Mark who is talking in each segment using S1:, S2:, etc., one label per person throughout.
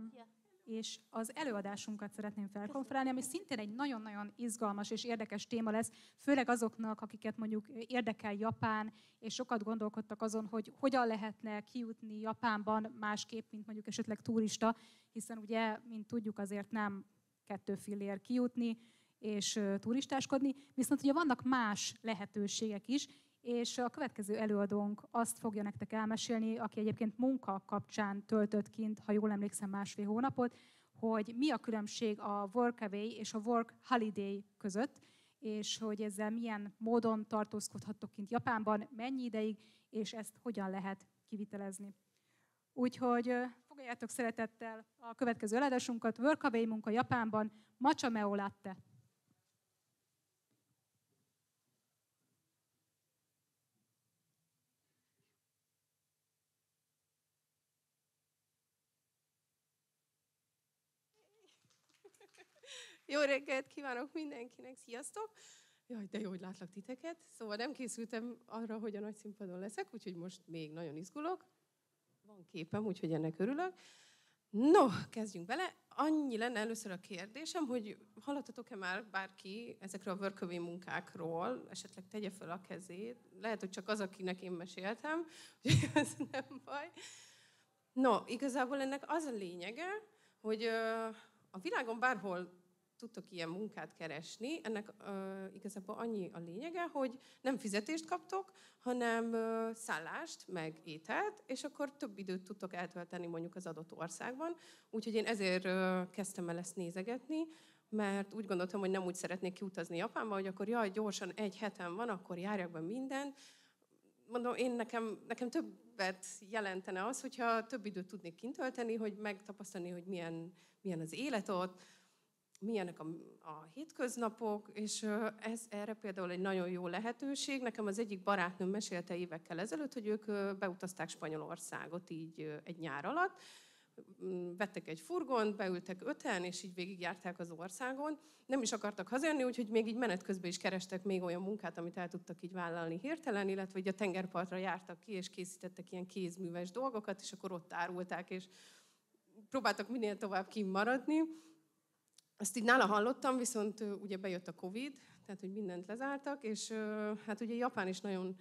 S1: voltam, és az előadásunkat szeretném felkonferálni, ami szintén egy nagyon-nagyon izgalmas és érdekes téma lesz, főleg azoknak, akiket mondjuk érdekel Japán, és sokat gondolkodtak azon, hogy hogyan lehetne kijutni Japánban másképp, mint mondjuk esetleg turista, hiszen ugye, mint tudjuk, azért nem kettő fillér kijutni, és turistáskodni, viszont ugye vannak más lehetőségek is, és a következő előadónk azt fogja nektek elmesélni, aki egyébként munka kapcsán töltött kint, ha jól emlékszem, másfél hónapot, hogy mi a különbség a Workaway és a Work Holiday között, és hogy ezzel milyen módon tartózkodhattok kint Japánban, mennyi ideig, és ezt hogyan lehet kivitelezni. Úgyhogy fogadjátok szeretettel a következő előadásunkat, Workaway munka Japánban, macsa meolatte. Jó reggelt kívánok mindenkinek, sziasztok! Jaj, de jó, hogy látlak titeket. Szóval nem készültem arra, hogy a nagy színpadon leszek, úgyhogy most még nagyon izgulok. Van képem, úgyhogy ennek örülök. No, kezdjünk bele. Annyi lenne először a kérdésem, hogy hallottatok-e már bárki ezekről a vörkövi munkákról, esetleg tegye fel a kezét. Lehet, hogy csak az, akinek én meséltem, hogy ez nem baj. No, igazából ennek az a lényege, hogy a világon bárhol tudtok ilyen munkát keresni. Ennek ö, igazából annyi a lényege, hogy nem fizetést kaptok, hanem ö, szállást, meg ételt, és akkor több időt tudtok eltölteni mondjuk az adott országban. Úgyhogy én ezért ö, kezdtem el ezt nézegetni, mert úgy gondoltam, hogy nem úgy szeretnék kiutazni Japánba, hogy akkor jaj, gyorsan egy hetem van, akkor járjak be mindent, mondom, én nekem, nekem többet jelentene az, hogyha több időt tudnék kintölteni, hogy megtapasztalni, hogy milyen, milyen az élet ott, milyenek a, a hétköznapok, és ez erre például egy nagyon jó lehetőség. Nekem az egyik barátnőm mesélte évekkel ezelőtt, hogy ők beutazták Spanyolországot így egy nyár alatt, Mm, vettek egy furgont, beültek öten, és így végigjárták az országon. Nem is akartak hazajönni, úgyhogy még így menet közben is kerestek még olyan munkát, amit el tudtak így vállalni hirtelen, illetve hogy a tengerpartra jártak ki, és készítettek ilyen kézműves dolgokat, és akkor ott árulták, és próbáltak minél tovább kimaradni. Ezt így nála hallottam, viszont ugye bejött a Covid, tehát hogy mindent lezártak, és hát ugye Japán is nagyon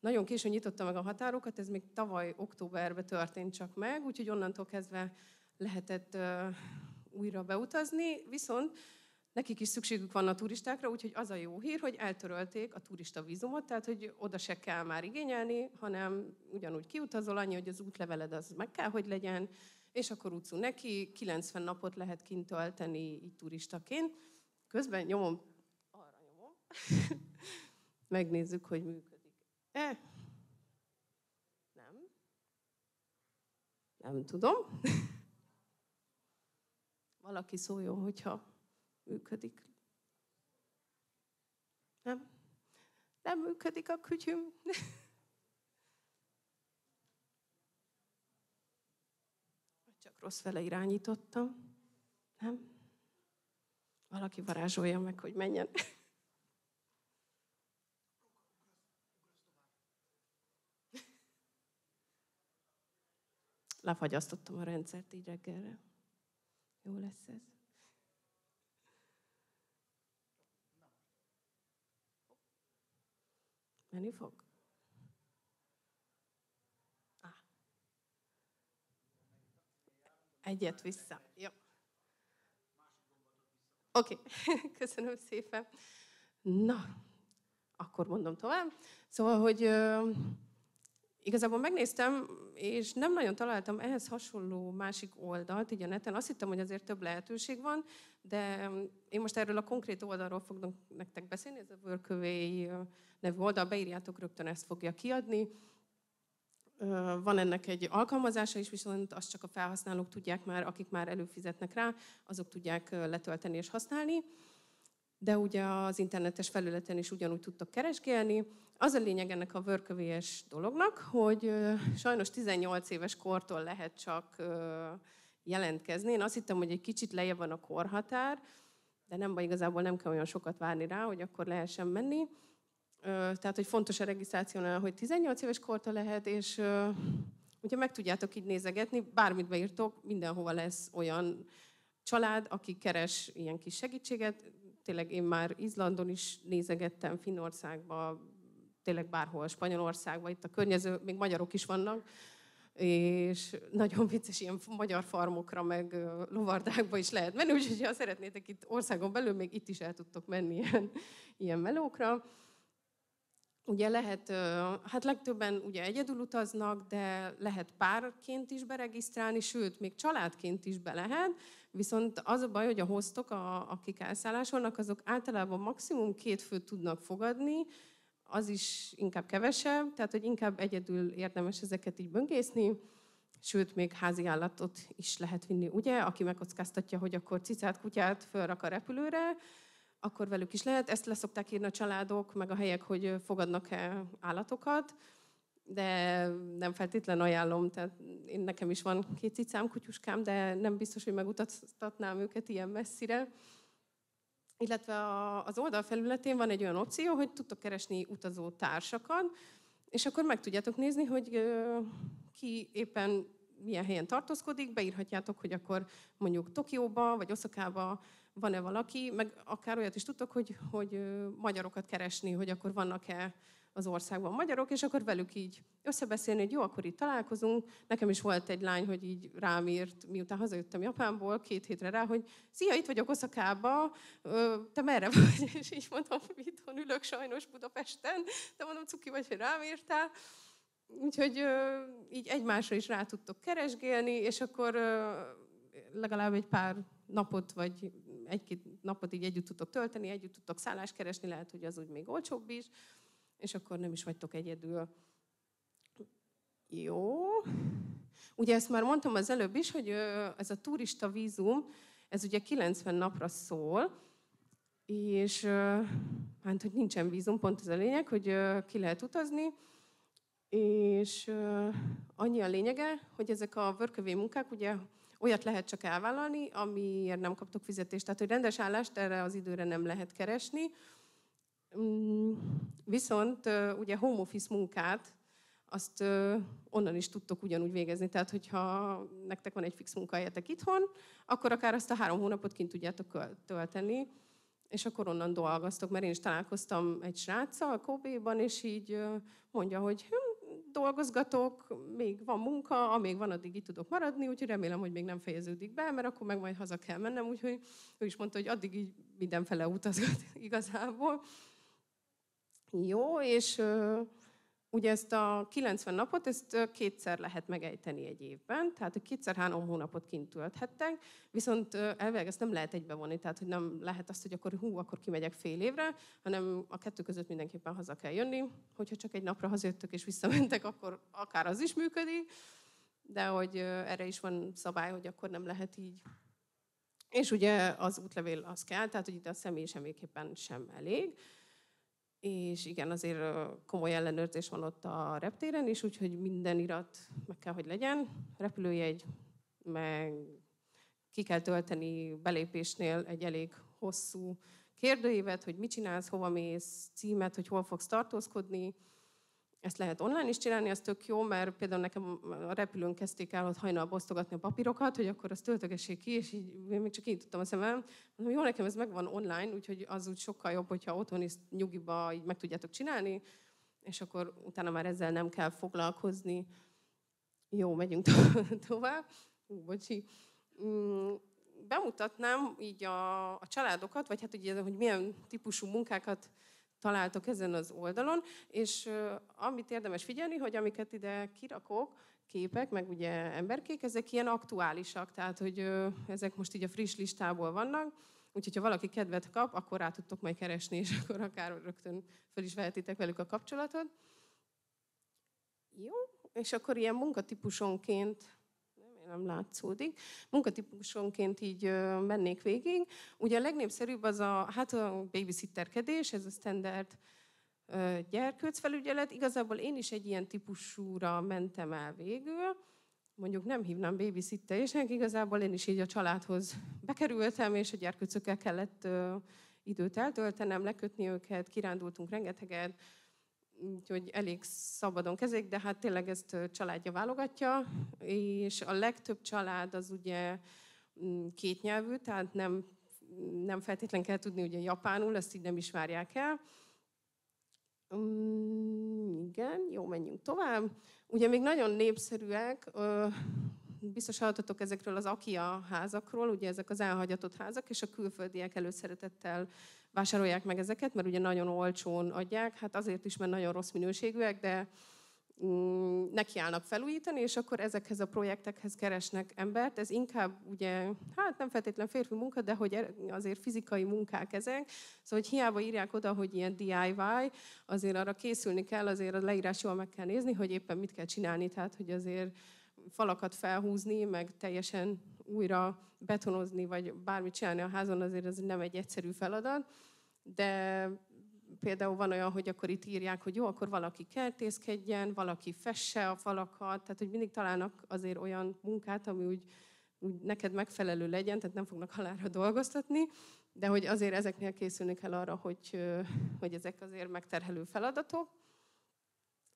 S1: nagyon későn nyitotta meg a határokat, ez még tavaly októberben történt csak meg, úgyhogy onnantól kezdve lehetett uh, újra beutazni, viszont nekik is szükségük van a turistákra, úgyhogy az a jó hír, hogy eltörölték a turista vízumot, tehát hogy oda se kell már igényelni, hanem ugyanúgy kiutazol, annyi, hogy az útleveled az meg kell, hogy legyen, és akkor utcú neki, 90 napot lehet kint tölteni így turistaként. Közben nyomom, arra nyomom, megnézzük, hogy működik. Ő. Eh. Nem. Nem tudom. Valaki szóljon, hogyha működik. Nem? Nem működik a kütyüm. Csak rossz fele irányítottam. Nem? Valaki varázsolja meg, hogy menjen. lefagyasztottam a rendszert így reggelre. Jó lesz ez. Menni fog? Ah. Egyet vissza. Jó. Oké, okay. köszönöm szépen. Na, akkor mondom tovább. Szóval, hogy Igazából megnéztem, és nem nagyon találtam ehhez hasonló másik oldalt így a neten. Azt hittem, hogy azért több lehetőség van, de mm, én most erről a konkrét oldalról fogok nektek beszélni. Ez a Workaway nevű oldal, beírjátok, rögtön ezt fogja kiadni. Van ennek egy alkalmazása is, viszont azt csak a felhasználók tudják már, akik már előfizetnek rá, azok tudják letölteni és használni de ugye az internetes felületen is ugyanúgy tudtok keresgélni. Az a lényeg ennek a vörkövés dolognak, hogy sajnos 18 éves kortól lehet csak jelentkezni. Én azt hittem, hogy egy kicsit lejjebb van a korhatár, de nem baj, igazából nem kell olyan sokat várni rá, hogy akkor lehessen menni. Tehát, hogy fontos a regisztrációnál, hogy 18 éves kortól lehet, és ugye meg tudjátok így nézegetni, bármit beírtok, mindenhova lesz olyan család, aki keres ilyen kis segítséget, tényleg én már Izlandon is nézegettem, Finnországba, tényleg bárhol, Spanyolországba, itt a környező, még magyarok is vannak, és nagyon vicces ilyen magyar farmokra, meg lovardákba is lehet menni, úgyhogy ha szeretnétek itt országon belül, még itt is el tudtok menni ilyen, ilyen melókra. Ugye lehet, hát legtöbben ugye egyedül utaznak, de lehet párként is beregisztrálni, sőt, még családként is be lehet. Viszont az a baj, hogy a hostok, a, akik elszállásolnak, azok általában maximum két főt tudnak fogadni, az is inkább kevesebb, tehát hogy inkább egyedül érdemes ezeket így böngészni, sőt, még házi állatot is lehet vinni, ugye? Aki megkockáztatja, hogy akkor cicát, kutyát fölrak a repülőre, akkor velük is lehet. Ezt leszokták írni a családok, meg a helyek, hogy fogadnak-e állatokat de nem feltétlen ajánlom, tehát én nekem is van két cicám, kutyuskám, de nem biztos, hogy megutatnám őket ilyen messzire. Illetve a, az oldal felületén van egy olyan opció, hogy tudtok keresni utazó társakat, és akkor meg tudjátok nézni, hogy ö, ki éppen milyen helyen tartózkodik, beírhatjátok, hogy akkor mondjuk Tokióba vagy Oszakába van-e valaki, meg akár olyat is tudtok, hogy, hogy magyarokat keresni, hogy akkor vannak-e az országban magyarok, és akkor velük így összebeszélni, hogy jó, akkor itt találkozunk. Nekem is volt egy lány, hogy így rám írt, miután hazajöttem Japánból, két hétre rá, hogy szia, itt vagyok Oszakába, te merre vagy? És így mondom, itthon ülök sajnos Budapesten, de mondom, cuki vagy, hogy rám írtál. Úgyhogy így egymásra is rá tudtok keresgélni, és akkor legalább egy pár napot, vagy egy-két napot így együtt tudtok tölteni, együtt tudtok szállást keresni, lehet, hogy az úgy még olcsóbb is és akkor nem is vagytok egyedül. Jó. Ugye ezt már mondtam az előbb is, hogy ez a turista vízum, ez ugye 90 napra szól, és hát, hogy nincsen vízum, pont ez a lényeg, hogy ki lehet utazni, és annyi a lényege, hogy ezek a vörkövé munkák ugye olyat lehet csak elvállalni, amiért nem kaptok fizetést. Tehát, hogy rendes állást erre az időre nem lehet keresni, Mm, viszont ugye home office munkát, azt onnan is tudtok ugyanúgy végezni. Tehát, hogyha nektek van egy fix munkahelyetek itthon, akkor akár azt a három hónapot kint tudjátok tölteni, és akkor onnan dolgoztok. Mert én is találkoztam egy sráccal Kobe-ban, és így mondja, hogy hm, dolgozgatok, még van munka, amíg van, addig itt tudok maradni, úgyhogy remélem, hogy még nem fejeződik be, mert akkor meg majd haza kell mennem, úgyhogy ő is mondta, hogy addig így mindenfele utazgat igazából. Jó, és ugye ezt a 90 napot, ezt kétszer lehet megejteni egy évben, tehát kétszer három hónapot kint tölthettek, viszont elvileg ezt nem lehet egybevonni, tehát hogy nem lehet azt, hogy akkor hú, akkor kimegyek fél évre, hanem a kettő között mindenképpen haza kell jönni, hogyha csak egy napra hazajöttök és visszamentek, akkor akár az is működik, de hogy erre is van szabály, hogy akkor nem lehet így. És ugye az útlevél az kell, tehát hogy itt a személy semmiképpen sem elég és igen, azért komoly ellenőrzés van ott a reptéren is, úgyhogy minden irat meg kell, hogy legyen. Repülőjegy, meg ki kell tölteni belépésnél egy elég hosszú kérdőívet, hogy mit csinálsz, hova mész, címet, hogy hol fogsz tartózkodni, ezt lehet online is csinálni, az tök jó, mert például nekem a repülőn kezdték el ott hajnal osztogatni a papírokat, hogy akkor azt töltögessék ki, és így én még csak így tudtam a szemem. Mondom, jó, nekem ez megvan online, úgyhogy az úgy sokkal jobb, hogyha otthon is nyugiba így meg tudjátok csinálni, és akkor utána már ezzel nem kell foglalkozni. Jó, megyünk to- tovább. Ú, bocsi. Mm, bemutatnám így a, a családokat, vagy hát ugye, hogy milyen típusú munkákat találtok ezen az oldalon, és amit érdemes figyelni, hogy amiket ide kirakok, képek, meg ugye emberkék, ezek ilyen aktuálisak, tehát hogy ezek most így a friss listából vannak, úgyhogy ha valaki kedvet kap, akkor rá tudtok majd keresni, és akkor akár rögtön fel is vehetitek velük a kapcsolatot. Jó, és akkor ilyen munkatípusonként nem látszódik. Munkatípusonként így mennék végig. Ugye a legnépszerűbb az a, hát a babysitterkedés, ez a standard gyerkőcfelügyelet. Igazából én is egy ilyen típusúra mentem el végül mondjuk nem hívnám babysitterésnek, igazából én is így a családhoz bekerültem, és a gyerkőcökkel kellett időt eltöltenem, lekötni őket, kirándultunk rengeteget, úgyhogy elég szabadon kezék, de hát tényleg ezt családja válogatja, és a legtöbb család az ugye mm, kétnyelvű, tehát nem, nem feltétlenül kell tudni ugye japánul, ezt így nem is várják el. Um, igen, jó, menjünk tovább. Ugye még nagyon népszerűek, ö, biztos hallottatok ezekről az akia házakról, ugye ezek az elhagyatott házak, és a külföldiek előszeretettel vásárolják meg ezeket, mert ugye nagyon olcsón adják, hát azért is, mert nagyon rossz minőségűek, de mm, nekiállnak felújítani, és akkor ezekhez a projektekhez keresnek embert. Ez inkább ugye, hát nem feltétlen férfi munka, de hogy er-, azért fizikai munkák ezek. Szóval, hogy hiába írják oda, hogy ilyen DIY, azért arra készülni kell, azért a leírás jól meg kell nézni, hogy éppen mit kell csinálni. Tehát, hogy azért falakat felhúzni, meg teljesen újra betonozni, vagy bármit csinálni a házon, azért ez nem egy egyszerű feladat de például van olyan, hogy akkor itt írják, hogy jó, akkor valaki kertészkedjen, valaki fesse a falakat, tehát hogy mindig találnak azért olyan munkát, ami úgy, úgy neked megfelelő legyen, tehát nem fognak halára dolgoztatni, de hogy azért ezeknél készülni kell arra, hogy, hogy ezek azért megterhelő feladatok.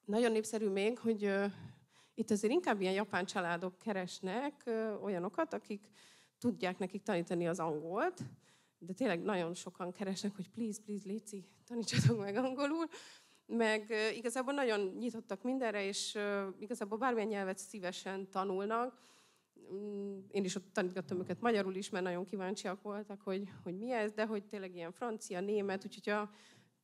S1: Nagyon népszerű még, hogy itt azért inkább ilyen japán családok keresnek olyanokat, akik tudják nekik tanítani az angolt, de tényleg nagyon sokan keresnek, hogy please, please, Léci, tanítsatok meg angolul, meg igazából nagyon nyitottak mindenre, és igazából bármilyen nyelvet szívesen tanulnak. Mm, én is ott tanítgattam őket magyarul is, mert nagyon kíváncsiak voltak, hogy, hogy mi ez, de hogy tényleg ilyen francia, német, úgyhogy ha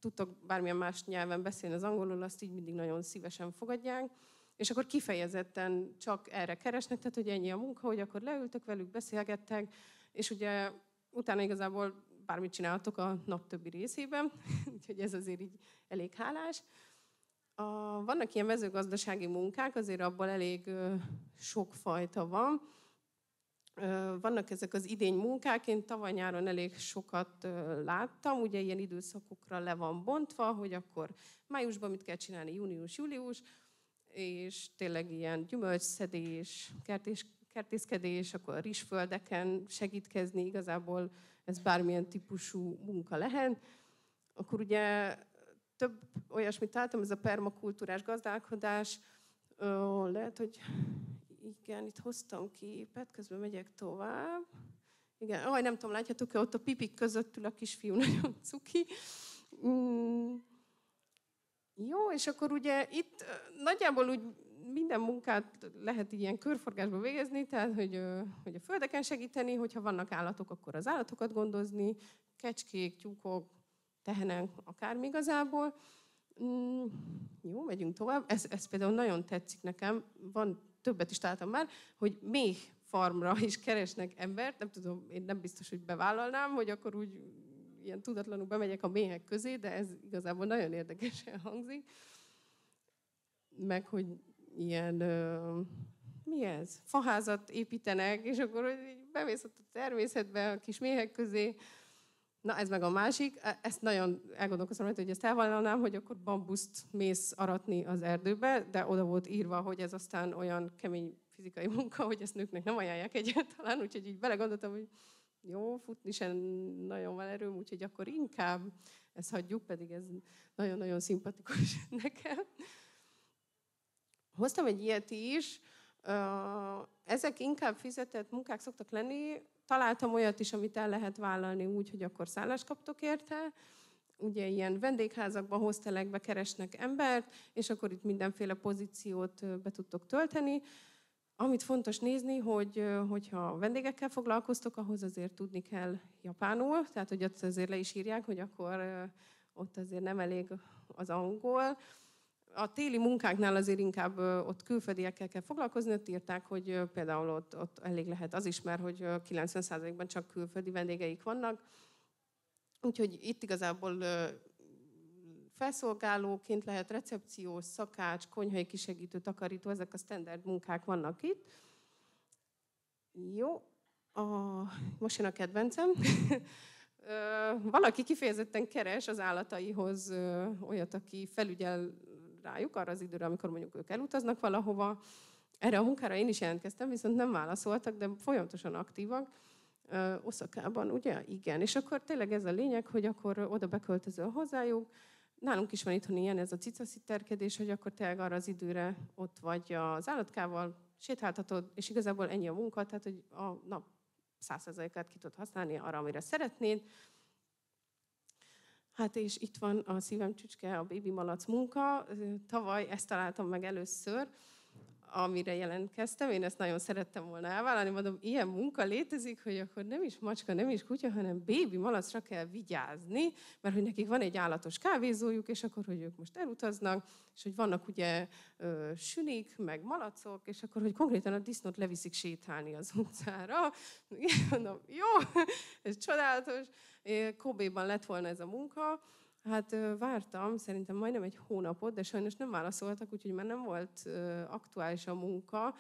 S1: tudtok bármilyen más nyelven beszélni az angolul, azt így mindig nagyon szívesen fogadják. És akkor kifejezetten csak erre keresnek, tehát hogy ennyi a munka, hogy akkor leültök velük, beszélgettek, és ugye utána igazából bármit csináltok a nap többi részében, úgyhogy ez azért így elég hálás. A, vannak ilyen mezőgazdasági munkák, azért abból elég ö, sok fajta van. Ö, vannak ezek az idény munkák, én tavaly nyáron elég sokat ö, láttam, ugye ilyen időszakokra le van bontva, hogy akkor májusban mit kell csinálni, június, július, és tényleg ilyen gyümölcsszedés, kertés kertészkedés, akkor rizsföldeken segítkezni, igazából ez bármilyen típusú munka lehet. Akkor ugye több olyasmit találtam, ez a permakultúrás gazdálkodás, lehet, hogy igen, itt hoztam képet, közben megyek tovább. Igen, aj, nem tudom, látjátok-e, ott a pipik között ül a kisfiú nagyon cuki. Mm. Jó, és akkor ugye itt nagyjából úgy minden munkát lehet ilyen körforgásba végezni, tehát hogy, hogy a földeken segíteni, hogyha vannak állatok, akkor az állatokat gondozni, kecskék, tyúkok, tehenek, akármi igazából. Mm, jó, megyünk tovább. Ez, ez például nagyon tetszik nekem. Van, többet is találtam már, hogy még farmra is keresnek embert. Nem tudom, én nem biztos, hogy bevállalnám, hogy akkor úgy ilyen tudatlanul bemegyek a méhek közé, de ez igazából nagyon érdekesen hangzik. Meg, hogy ilyen ö, mi ez? Faházat építenek, és akkor hogy bemész ott a természetbe, a kis méhek közé. Na, ez meg a másik. E, ezt nagyon elgondolkoztam hogy ezt elvállalnám, hogy akkor bambuszt mész aratni az erdőbe, de oda volt írva, hogy ez aztán olyan kemény fizikai munka, hogy ezt nőknek nem ajánlják egyáltalán, úgyhogy így belegondoltam, hogy jó, futni sem nagyon van erőm, úgyhogy akkor inkább ezt hagyjuk, pedig ez nagyon-nagyon szimpatikus nekem. Hoztam egy ilyet is, ezek inkább fizetett munkák szoktak lenni, találtam olyat is, amit el lehet vállalni úgy, hogy akkor szállást kaptok érte, ugye ilyen vendégházakba, hostelekbe keresnek embert, és akkor itt mindenféle pozíciót be tudtok tölteni. Amit fontos nézni, hogy hogyha vendégekkel foglalkoztok, ahhoz azért tudni kell japánul, tehát hogy ott azért le is írják, hogy akkor ott azért nem elég az angol, a téli munkáknál azért inkább ott külföldiekkel kell foglalkozni, ott írták, hogy például ott, ott elég lehet az is, mert hogy 90%-ban csak külföldi vendégeik vannak. Úgyhogy itt igazából felszolgálóként lehet recepciós, szakács, konyhai kisegítő, takarító, ezek a standard munkák vannak itt. Jó, a, most jön a kedvencem. Valaki kifejezetten keres az állataihoz olyat, aki felügyel rájuk arra az időre, amikor mondjuk ők elutaznak valahova. Erre a munkára én is jelentkeztem, viszont nem válaszoltak, de folyamatosan aktívak. Oszakában, ugye? Igen. És akkor tényleg ez a lényeg, hogy akkor oda beköltözöl hozzájuk. Nálunk is van itthon ilyen ez a cicaszitterkedés, hogy akkor tényleg arra az időre ott vagy az állatkával, sétáltatod, és igazából ennyi a munka, tehát hogy a nap százszerzalékát ki tudod használni arra, amire szeretnéd Hát és itt van a szívem csücske, a Baby Malac munka. Tavaly ezt találtam meg először, amire jelentkeztem. Én ezt nagyon szerettem volna elvállalni. Mondom, ilyen munka létezik, hogy akkor nem is macska, nem is kutya, hanem Baby malacra kell vigyázni, mert hogy nekik van egy állatos kávézójuk, és akkor, hogy ők most elutaznak, és hogy vannak ugye ö, sünik, meg malacok, és akkor, hogy konkrétan a disznót leviszik sétálni az utcára. Én mondom, jó, ez csodálatos. Kobéban lett volna ez a munka, Hát vártam, szerintem majdnem egy hónapot, de sajnos nem válaszoltak, úgyhogy már nem volt aktuális a munka,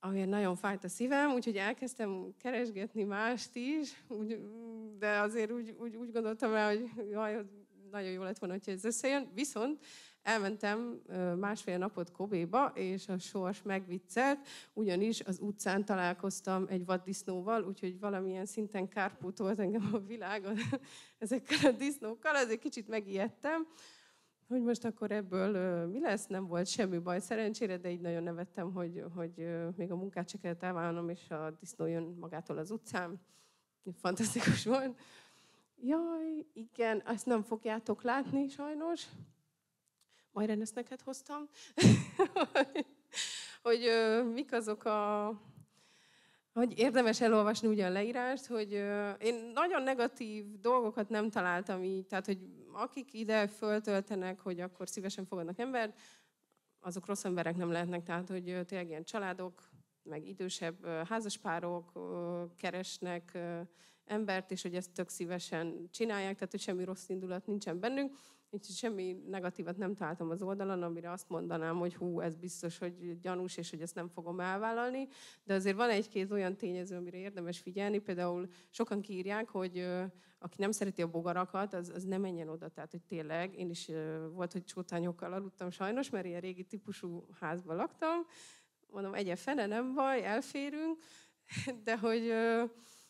S1: amiért nagyon fájt a szívem, úgyhogy elkezdtem keresgetni mást is, úgy, de azért úgy, úgy, úgy gondoltam rá, hogy jaj, nagyon jó lett volna, hogy ez összejön. Viszont Elmentem másfél napot Kobéba, és a sors megviccelt, ugyanis az utcán találkoztam egy vaddisznóval, úgyhogy valamilyen szinten kárpótolt engem a világon ezekkel a disznókkal, ezért kicsit megijedtem hogy most akkor ebből mi lesz, nem volt semmi baj szerencsére, de így nagyon nevettem, hogy, hogy még a munkát se kellett elvállalnom, és a disznó jön magától az utcán. Fantasztikus volt. Jaj, igen, azt nem fogjátok látni sajnos, én ezt neked hoztam, hogy mik azok a hogy érdemes elolvasni ugye a leírást, hogy én nagyon negatív dolgokat nem találtam így, tehát hogy akik ide föltöltenek, hogy akkor szívesen fogadnak embert, azok rossz emberek nem lehetnek, tehát hogy tényleg ilyen családok, meg idősebb házaspárok keresnek embert, és hogy ezt tök szívesen csinálják, tehát hogy semmi rossz indulat nincsen bennünk. Úgyhogy semmi negatívat nem találtam az oldalon, amire azt mondanám, hogy hú, ez biztos, hogy gyanús, és hogy ezt nem fogom elvállalni. De azért van egy-két olyan tényező, amire érdemes figyelni. Például sokan kírják, hogy aki nem szereti a bogarakat, az, az ne menjen oda. Tehát, hogy tényleg, én is volt, hogy csótányokkal aludtam sajnos, mert ilyen régi típusú házban laktam. Mondom, egyen fene, nem baj, elférünk. De hogy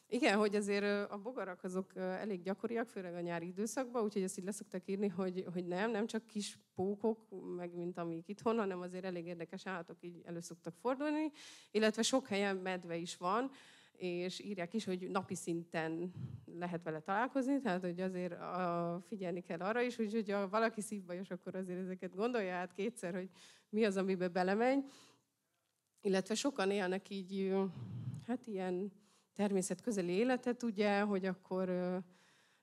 S1: igen, hogy azért a bogarak azok elég gyakoriak, főleg a nyári időszakban, úgyhogy ezt így leszoktak írni, hogy, hogy nem, nem csak kis pókok, meg mint amik itthon, hanem azért elég érdekes állatok így elő szoktak fordulni, illetve sok helyen medve is van, és írják is, hogy napi szinten lehet vele találkozni, tehát hogy azért a, figyelni kell arra is, hogy ha valaki szívbajos, akkor azért ezeket gondolja át kétszer, hogy mi az, amiben belemegy. Illetve sokan élnek így, hát ilyen természetközeli életet, ugye, hogy akkor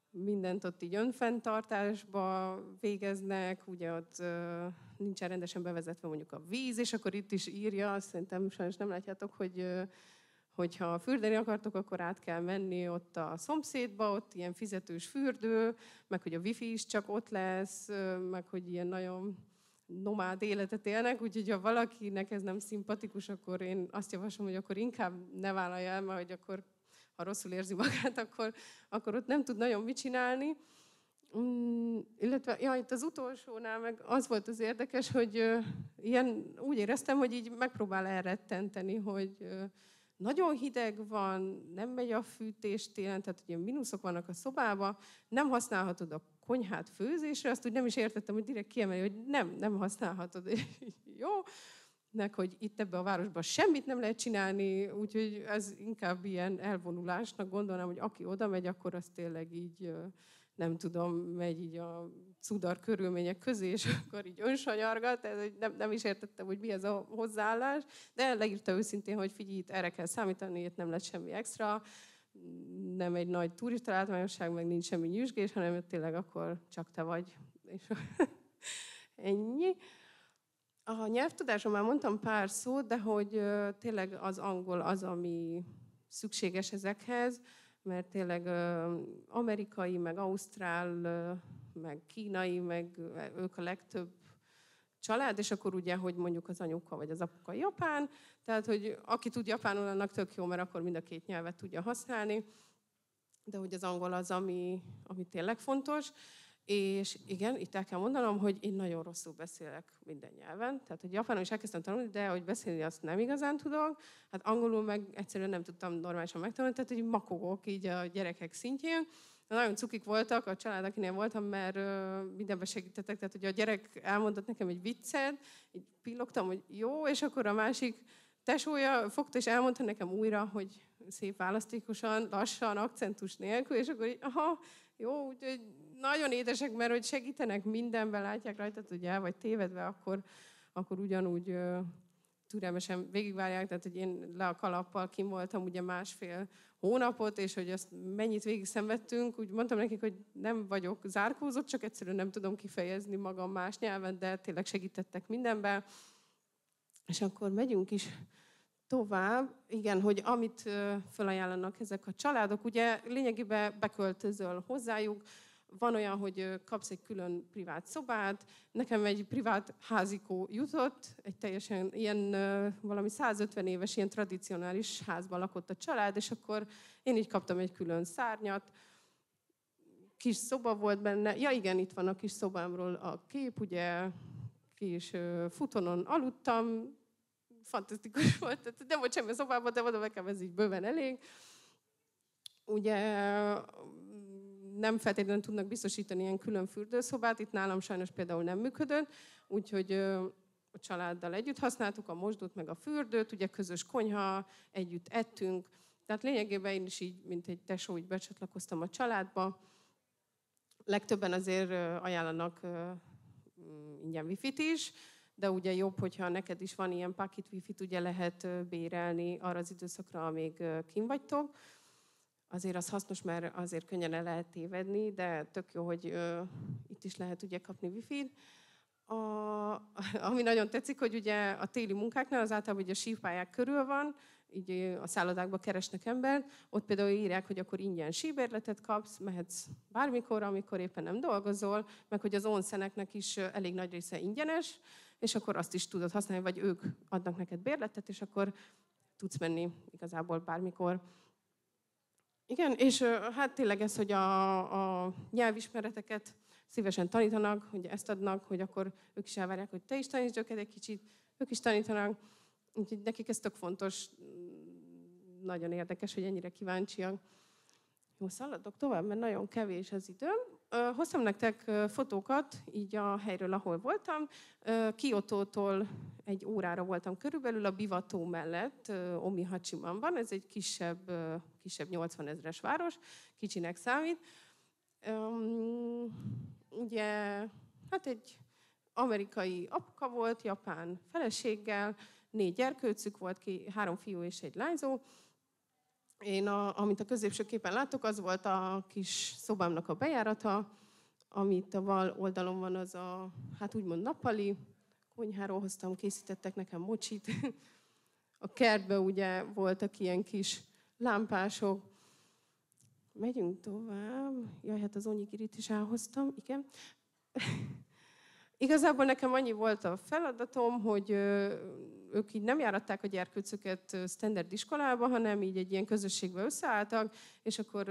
S1: mindent ott így önfenntartásba végeznek, ugye ott nincsen rendesen bevezetve mondjuk a víz, és akkor itt is írja, azt szerintem sajnos nem látjátok, hogy hogyha fürdeni akartok, akkor át kell menni ott a szomszédba, ott ilyen fizetős fürdő, meg hogy a wifi is csak ott lesz, meg hogy ilyen nagyon nomád életet élnek, úgyhogy ha valakinek ez nem szimpatikus, akkor én azt javaslom, hogy akkor inkább ne vállalja el, mert hogy akkor, ha rosszul érzi magát, akkor, akkor ott nem tud nagyon mit csinálni. Mm, illetve ja, itt az utolsónál meg az volt az érdekes, hogy ö, ilyen, úgy éreztem, hogy így megpróbál elrettenteni, hogy ö, nagyon hideg van, nem megy a fűtés télen, tehát ugye mínuszok vannak a szobába, nem használhatod a konyhát főzésre, azt úgy nem is értettem, hogy direkt kiemeli, hogy nem, nem használhatod. Jó, nek, hogy itt ebbe a városban semmit nem lehet csinálni, úgyhogy ez inkább ilyen elvonulásnak gondolnám, hogy aki oda megy, akkor az tényleg így nem tudom, megy így a cudar körülmények közé, és akkor így önsanyargat, ez, nem, nem is értettem, hogy mi ez a hozzáállás, de leírta őszintén, hogy figyelj, itt erre kell számítani, itt nem lett semmi extra, nem egy nagy turista látványosság, meg nincs semmi nyüzsgés, hanem tényleg akkor csak te vagy. És ennyi. A nyelvtudásom, már mondtam pár szót, de hogy tényleg az angol az, ami szükséges ezekhez, mert tényleg amerikai, meg ausztrál, meg kínai, meg ők a legtöbb család, és akkor ugye, hogy mondjuk az anyuka vagy az apuka japán, tehát, hogy aki tud japánul, annak tök jó, mert akkor mind a két nyelvet tudja használni, de hogy az angol az, ami, ami tényleg fontos, és igen, itt el kell mondanom, hogy én nagyon rosszul beszélek minden nyelven. Tehát, hogy japánul is elkezdtem tanulni, de hogy beszélni azt nem igazán tudok. Hát angolul meg egyszerűen nem tudtam normálisan megtanulni, tehát, hogy makogok így a gyerekek szintjén de nagyon cukik voltak a család, akinél voltam, mert mindenben segítettek, tehát ugye a gyerek elmondott nekem egy viccet, így pillogtam, hogy jó, és akkor a másik tesója fogta és elmondta nekem újra, hogy szép választékosan, lassan, akcentus nélkül, és akkor így, aha, jó, úgyhogy nagyon édesek, mert hogy segítenek mindenben, látják rajtad, hogy el vagy tévedve, akkor, akkor ugyanúgy türelmesen végigvárják, tehát hogy én le a kalappal kim voltam ugye másfél hónapot, és hogy azt mennyit végig szenvedtünk, úgy mondtam nekik, hogy nem vagyok zárkózott, csak egyszerűen nem tudom kifejezni magam más nyelven, de tényleg segítettek mindenben. És akkor megyünk is tovább, igen, hogy amit felajánlanak ezek a családok, ugye lényegében beköltözöl hozzájuk, van olyan, hogy kapsz egy külön privát szobát, nekem egy privát házikó jutott, egy teljesen ilyen valami 150 éves ilyen tradicionális házban lakott a család, és akkor én így kaptam egy külön szárnyat, kis szoba volt benne, ja igen, itt van a kis szobámról a kép, ugye kis futonon aludtam, fantasztikus volt, tehát nem volt semmi szobában, de mondom, nekem ez így bőven elég. Ugye nem feltétlenül tudnak biztosítani ilyen külön fürdőszobát, itt nálam sajnos például nem működött, úgyhogy a családdal együtt használtuk a mosdót meg a fürdőt, ugye közös konyha, együtt ettünk, tehát lényegében én is így, mint egy tesó, így becsatlakoztam a családba. Legtöbben azért ajánlanak mm, ingyen wifi-t is, de ugye jobb, hogyha neked is van ilyen pakit wifi ugye lehet bérelni arra az időszakra, amíg kim vagytok azért az hasznos, mert azért könnyen el lehet tévedni, de tök jó, hogy ö, itt is lehet ugye kapni wifi-t. A, ami nagyon tetszik, hogy ugye a téli munkáknál az általában ugye a sípályák körül van, így a szállodákba keresnek embert, ott például írják, hogy akkor ingyen síbérletet kapsz, mehetsz bármikor, amikor éppen nem dolgozol, meg hogy az onszeneknek is elég nagy része ingyenes, és akkor azt is tudod használni, vagy ők adnak neked bérletet, és akkor tudsz menni igazából bármikor. Igen, és hát tényleg ez, hogy a, a nyelvismereteket szívesen tanítanak, hogy ezt adnak, hogy akkor ők is elvárják, hogy te is tanítsd őket egy kicsit, ők is tanítanak. Úgyhogy nekik ez tök fontos, nagyon érdekes, hogy ennyire kíváncsiak. Jó, szaladok tovább, mert nagyon kevés az időm hoztam nektek fotókat, így a helyről, ahol voltam. Kiotótól egy órára voltam körülbelül, a Bivató mellett, Omihacsimanban, ez egy kisebb, kisebb 80 ezres város, kicsinek számít. Ugye, hát egy amerikai apuka volt, japán feleséggel, négy gyerkőcük volt, ki, három fiú és egy lányzó, én, a, amit a középső képen látok, az volt a kis szobámnak a bejárata, amit a bal oldalon van, az a, hát úgymond nappali, konyháról hoztam, készítettek nekem mocsit. A kertbe ugye voltak ilyen kis lámpások. Megyünk tovább. Jaj, hát az onyigirit is elhoztam, igen. Igazából nekem annyi volt a feladatom, hogy ők így nem járatták a gyerkőcöket standard iskolába, hanem így egy ilyen közösségbe összeálltak, és akkor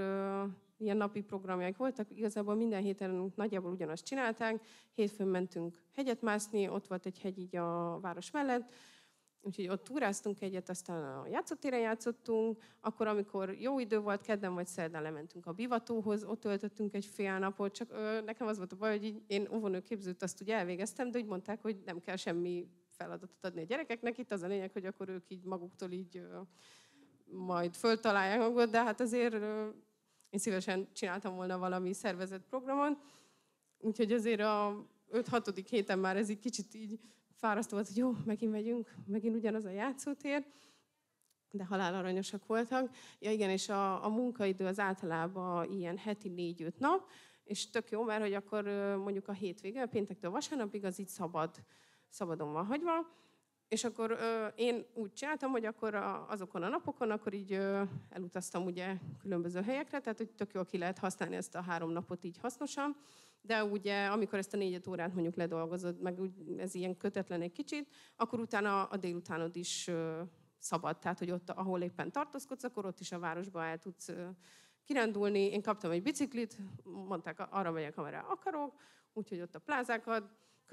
S1: ilyen napi programjaik voltak, igazából minden héten nagyjából ugyanazt csinálták. Hétfőn mentünk hegyet mászni, ott volt egy hegy így a város mellett, Úgyhogy ott túráztunk egyet, aztán a játszótéren játszottunk, akkor amikor jó idő volt, kedden vagy szerdán lementünk a bivatóhoz, ott töltöttünk egy fél napot, csak ö, nekem az volt a baj, hogy így, én óvonőképzőt azt ugye elvégeztem, de úgy mondták, hogy nem kell semmi feladatot adni a gyerekeknek. Itt az a lényeg, hogy akkor ők így maguktól így majd föltalálják magukat, de hát azért én szívesen csináltam volna valami szervezett programon, úgyhogy azért a 5-6. héten már ez egy kicsit így fárasztó volt, hogy jó, megint megyünk, megint ugyanaz a játszótér, de aranyosak voltak. Ja igen, és a, a munkaidő az általában ilyen heti négy-öt nap, és tök jó, mert hogy akkor mondjuk a hétvége, a péntektől vasárnapig az így szabad szabadon van hagyva, és akkor ö, én úgy csináltam, hogy akkor a, azokon a napokon, akkor így ö, elutaztam ugye különböző helyekre, tehát hogy tök jól ki lehet használni ezt a három napot így hasznosan, de ugye amikor ezt a négyet órát mondjuk ledolgozod, meg úgy, ez ilyen kötetlen egy kicsit, akkor utána a délutánod is ö, szabad, tehát hogy ott, ahol éppen tartózkodsz, akkor ott is a városba el tudsz ö, kirendulni. Én kaptam egy biciklit, mondták, arra megyek, amire akarok, úgyhogy ott a plázákat,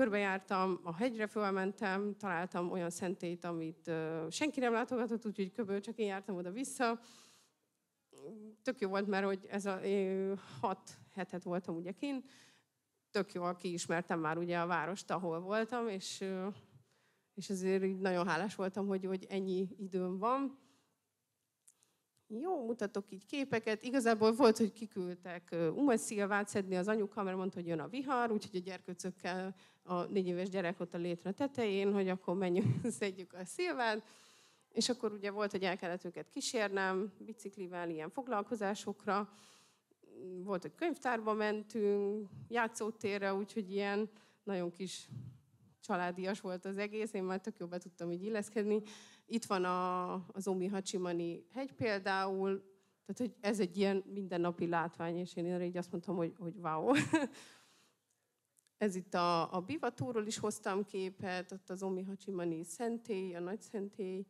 S1: körbejártam, a hegyre fölmentem, találtam olyan szentélyt, amit senki nem látogatott, úgyhogy köből, csak én jártam oda-vissza. Tök jó volt, mert hogy ez a hat hetet voltam ugye kint, tök jól kiismertem már ugye a várost, ahol voltam, és, és azért nagyon hálás voltam, hogy, hogy ennyi időm van jó, mutatok így képeket. Igazából volt, hogy kiküldtek Umay Szilvát szedni az anyuka, mert mondta, hogy jön a vihar, úgyhogy a gyerkőcökkel a négy éves gyerek ott a létre tetején, hogy akkor menjünk, szedjük a Szilvát. És akkor ugye volt, hogy el kellett őket kísérnem biciklivel ilyen foglalkozásokra. Volt, hogy könyvtárba mentünk, játszótérre, úgyhogy ilyen nagyon kis családias volt az egész, én már tök jól be tudtam így illeszkedni, itt van a, az Omi Hacsimani hegy például, tehát hogy ez egy ilyen mindennapi látvány, és én erre így azt mondtam, hogy, hogy wow. ez itt a, a Bivatúról is hoztam képet, ott az Omi Hacsimani szentély, a nagy szentély,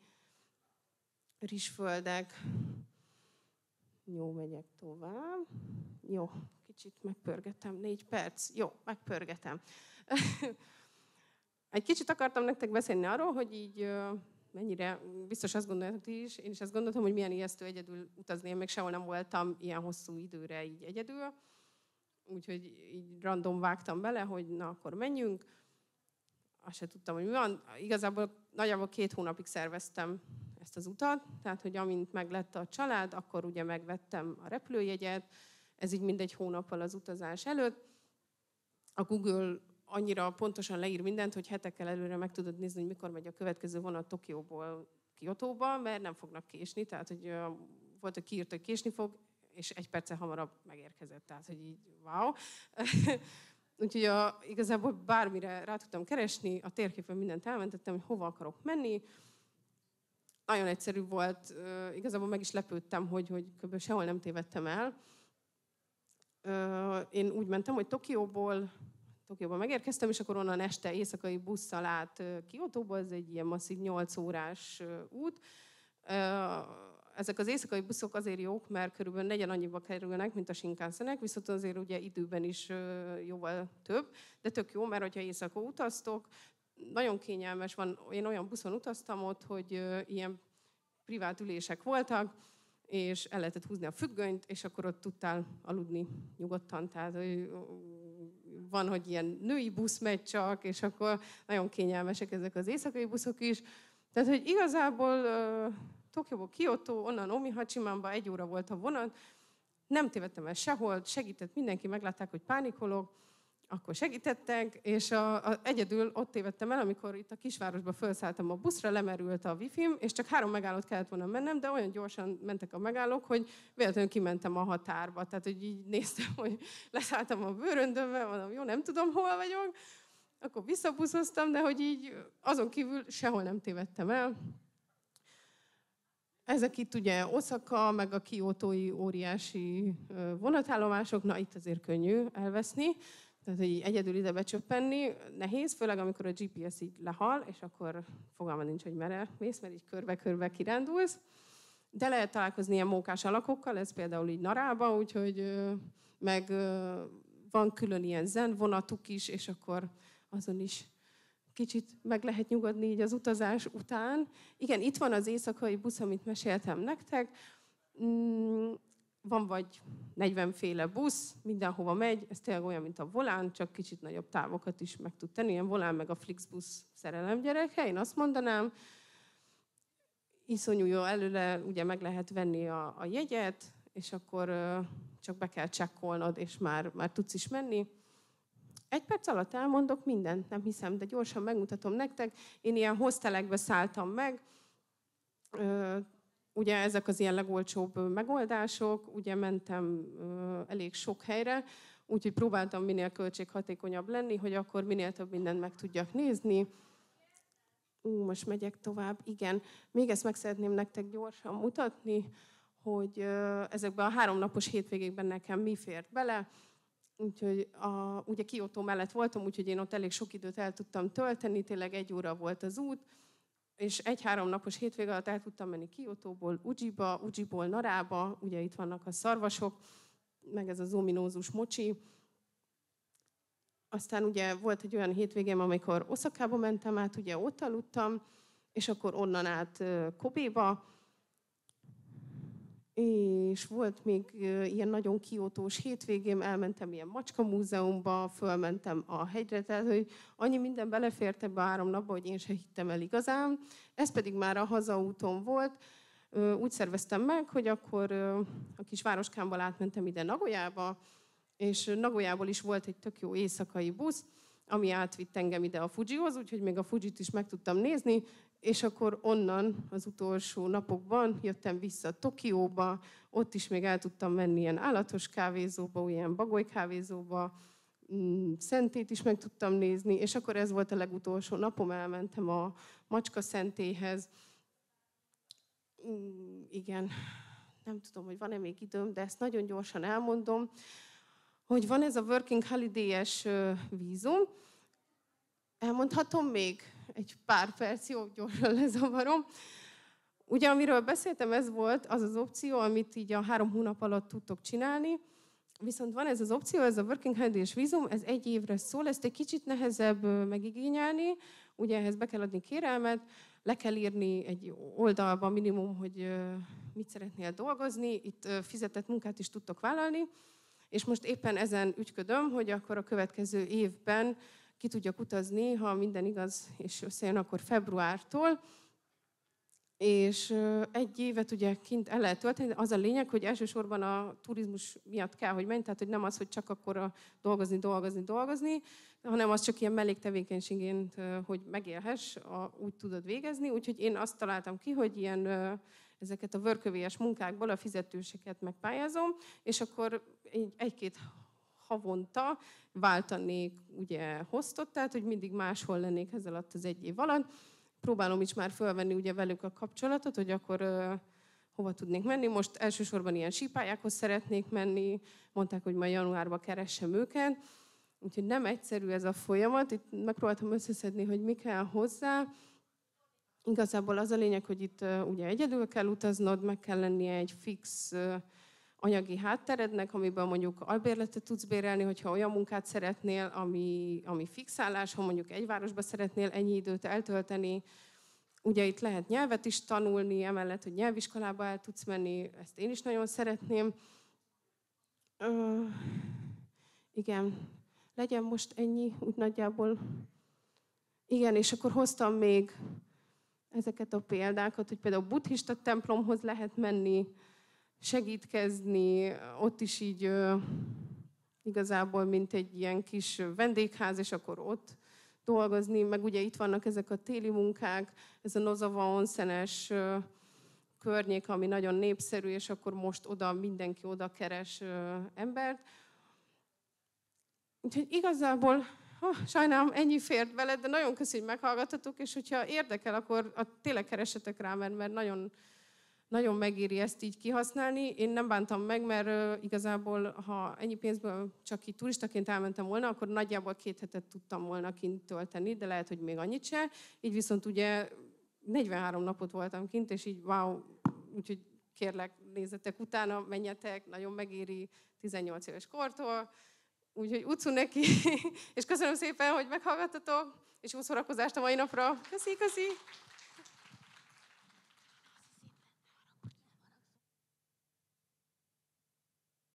S1: rizsföldek. Jó, megyek tovább. Jó, kicsit megpörgetem, négy perc. Jó, megpörgetem. Egy kicsit akartam nektek beszélni arról, hogy így mennyire, biztos azt gondoljátok ti is, én is azt gondoltam, hogy milyen ijesztő egyedül utazni, én még sehol nem voltam ilyen hosszú időre így egyedül, úgyhogy így random vágtam bele, hogy na akkor menjünk, azt se tudtam, hogy mi van. Igazából nagyjából két hónapig szerveztem ezt az utat, tehát hogy amint meglett a család, akkor ugye megvettem a repülőjegyet, ez így mindegy hónappal az utazás előtt. A Google annyira pontosan leír mindent, hogy hetekkel előre meg tudod nézni, hogy mikor megy a következő vonat Tokióból Kiotóba, mert nem fognak késni, tehát hogy volt, hogy kiírt, hogy késni fog, és egy perce hamarabb megérkezett, tehát hogy így wow. Úgyhogy a, igazából bármire rá tudtam keresni, a térképen mindent elmentettem, hogy hova akarok menni. Nagyon egyszerű volt, igazából meg is lepődtem, hogy, hogy kb. sehol nem tévedtem el. Én úgy mentem, hogy Tokióból Tokióban megérkeztem, és akkor onnan este éjszakai busszal át Kiotóba, ez egy ilyen masszív 8 órás út. Ezek az éjszakai buszok azért jók, mert körülbelül negyen annyiba kerülnek, mint a sinkánszenek, viszont azért ugye időben is jóval több, de tök jó, mert hogyha éjszaka utaztok, nagyon kényelmes van. Én olyan buszon utaztam ott, hogy ilyen privát ülések voltak, és el lehetett húzni a függönyt, és akkor ott tudtál aludni nyugodtan. Tehát van, hogy ilyen női busz megy csak, és akkor nagyon kényelmesek ezek az éjszakai buszok is. Tehát, hogy igazából uh, Tokióból Kyoto, onnan Omihachimánba egy óra volt a vonat, nem tévedtem el sehol, segített mindenki, meglátták, hogy pánikolok, akkor segítettek, és a, a, egyedül ott tévedtem el, amikor itt a kisvárosba felszálltam a buszra, lemerült a wifi és csak három megállót kellett volna mennem, de olyan gyorsan mentek a megállók, hogy véletlenül kimentem a határba. Tehát, hogy így néztem, hogy leszálltam a bőröndömbe, mondom, jó, nem tudom, hol vagyok. Akkor visszabuszoztam, de hogy így azon kívül sehol nem tévedtem el. Ezek itt ugye Oszaka, meg a kiótói óriási vonatállomások, na itt azért könnyű elveszni tehát, hogy egyedül ide becsöppenni nehéz, főleg amikor a GPS így lehal, és akkor fogalma nincs, hogy merre mész, mert így körbe-körbe kirándulsz. De lehet találkozni ilyen mókás alakokkal, ez például így Narába, úgyhogy meg van külön ilyen zen vonatuk is, és akkor azon is kicsit meg lehet nyugodni így az utazás után. Igen, itt van az éjszakai busz, amit meséltem nektek. Mm, van vagy 40 féle busz, mindenhova megy, ez tényleg olyan, mint a volán, csak kicsit nagyobb távokat is meg tud tenni, ilyen volán meg a Flixbusz szerelem gyereke, én azt mondanám, iszonyú jó előle, ugye meg lehet venni a, a jegyet, és akkor ö, csak be kell csekkolnod, és már, már tudsz is menni. Egy perc alatt elmondok mindent, nem hiszem, de gyorsan megmutatom nektek. Én ilyen hostelekbe szálltam meg, ö, Ugye ezek az ilyen legolcsóbb megoldások, ugye mentem elég sok helyre, úgyhogy próbáltam minél költséghatékonyabb lenni, hogy akkor minél több mindent meg tudjak nézni. Ú, most megyek tovább, igen. Még ezt meg szeretném nektek gyorsan mutatni, hogy ezekben a háromnapos hétvégékben nekem mi fért bele. Úgyhogy a, ugye Kyoto mellett voltam, úgyhogy én ott elég sok időt el tudtam tölteni, tényleg egy óra volt az út, és egy-három napos hétvég alatt el tudtam menni Kiotóból, Ujiba, Ujiból Narába, ugye itt vannak a szarvasok, meg ez az ominózus mocsi. Aztán ugye volt egy olyan hétvégém, amikor Oszakába mentem át, ugye ott aludtam, és akkor onnan át Kobéba, és volt még ilyen nagyon kiótós hétvégém, elmentem ilyen macska múzeumba, fölmentem a hegyre, tehát hogy annyi minden belefért ebbe a három napba, hogy én se hittem el igazán. Ez pedig már a hazaúton volt. Úgy szerveztem meg, hogy akkor a kis városkámból átmentem ide Nagoyába, és Nagoyából is volt egy tök jó éjszakai busz, ami átvitt engem ide a Fujihoz, úgyhogy még a Fujit is meg tudtam nézni, és akkor onnan az utolsó napokban jöttem vissza Tokióba, ott is még el tudtam menni ilyen állatos kávézóba, ilyen bagoly kávézóba, mm, szentét is meg tudtam nézni, és akkor ez volt a legutolsó napom, elmentem a macska szentéhez. Mm, igen, nem tudom, hogy van-e még időm, de ezt nagyon gyorsan elmondom, hogy van ez a Working Holiday-es vízum. Elmondhatom még? egy pár perc, jó, gyorsan lezavarom. Ugye, amiről beszéltem, ez volt az az opció, amit így a három hónap alatt tudtok csinálni, viszont van ez az opció, ez a Working Holiday és vízum, ez egy évre szól, ezt egy kicsit nehezebb megigényelni, ugye ehhez be kell adni kérelmet, le kell írni egy oldalba minimum, hogy mit szeretnél dolgozni, itt fizetett munkát is tudtok vállalni, és most éppen ezen ügyködöm, hogy akkor a következő évben ki tudjak utazni, ha minden igaz és összejön, akkor februártól. És egy évet ugye kint el lehet tölteni, az a lényeg, hogy elsősorban a turizmus miatt kell, hogy menj, tehát hogy nem az, hogy csak akkor a dolgozni, dolgozni, dolgozni, hanem az csak ilyen melléktevékenységén, hogy megélhess, a, úgy tudod végezni. Úgyhogy én azt találtam ki, hogy ilyen ezeket a vörkövélyes munkákból a fizetőseket megpályázom, és akkor egy-két havonta váltanék ugye hostot, tehát hogy mindig máshol lennék ezzel alatt az egy év alatt. Próbálom is már fölvenni ugye velük a kapcsolatot, hogy akkor hova tudnék menni. Most elsősorban ilyen sípályákhoz szeretnék menni, mondták, hogy majd januárban keressem őket. Úgyhogy nem egyszerű ez a folyamat. Itt megpróbáltam összeszedni, hogy mi kell hozzá. Igazából az a lényeg, hogy itt ugye egyedül kell utaznod, meg kell lennie egy fix anyagi hátterednek, amiben mondjuk albérletet tudsz bérelni, hogyha olyan munkát szeretnél, ami, ami fixálás, ha mondjuk egy városba szeretnél ennyi időt eltölteni, Ugye itt lehet nyelvet is tanulni, emellett, hogy nyelviskolába el tudsz menni, ezt én is nagyon szeretném. Ö, igen, legyen most ennyi, úgy nagyjából. Igen, és akkor hoztam még ezeket a példákat, hogy például buddhista templomhoz lehet menni, segítkezni, ott is így igazából, mint egy ilyen kis vendégház, és akkor ott dolgozni, meg ugye itt vannak ezek a téli munkák, ez a Nozava Onszenes környék, ami nagyon népszerű, és akkor most oda mindenki oda keres embert. Úgyhogy igazából oh, sajnálom, ennyi fért veled, de nagyon köszönjük, hogy meghallgattatok, és hogyha érdekel, akkor a, tényleg keresetek rá, mert, mert nagyon nagyon megéri ezt így kihasználni. Én nem bántam meg, mert igazából, ha ennyi pénzből csak így turistaként elmentem volna, akkor nagyjából két hetet tudtam volna kint tölteni, de lehet, hogy még annyit se. Így viszont ugye 43 napot voltam kint, és így wow, úgyhogy kérlek, nézzetek utána, menjetek, nagyon megéri 18 éves kortól. Úgyhogy utcú neki, és köszönöm szépen, hogy meghallgattatok, és jó szórakozást a mai napra. Köszi, köszi!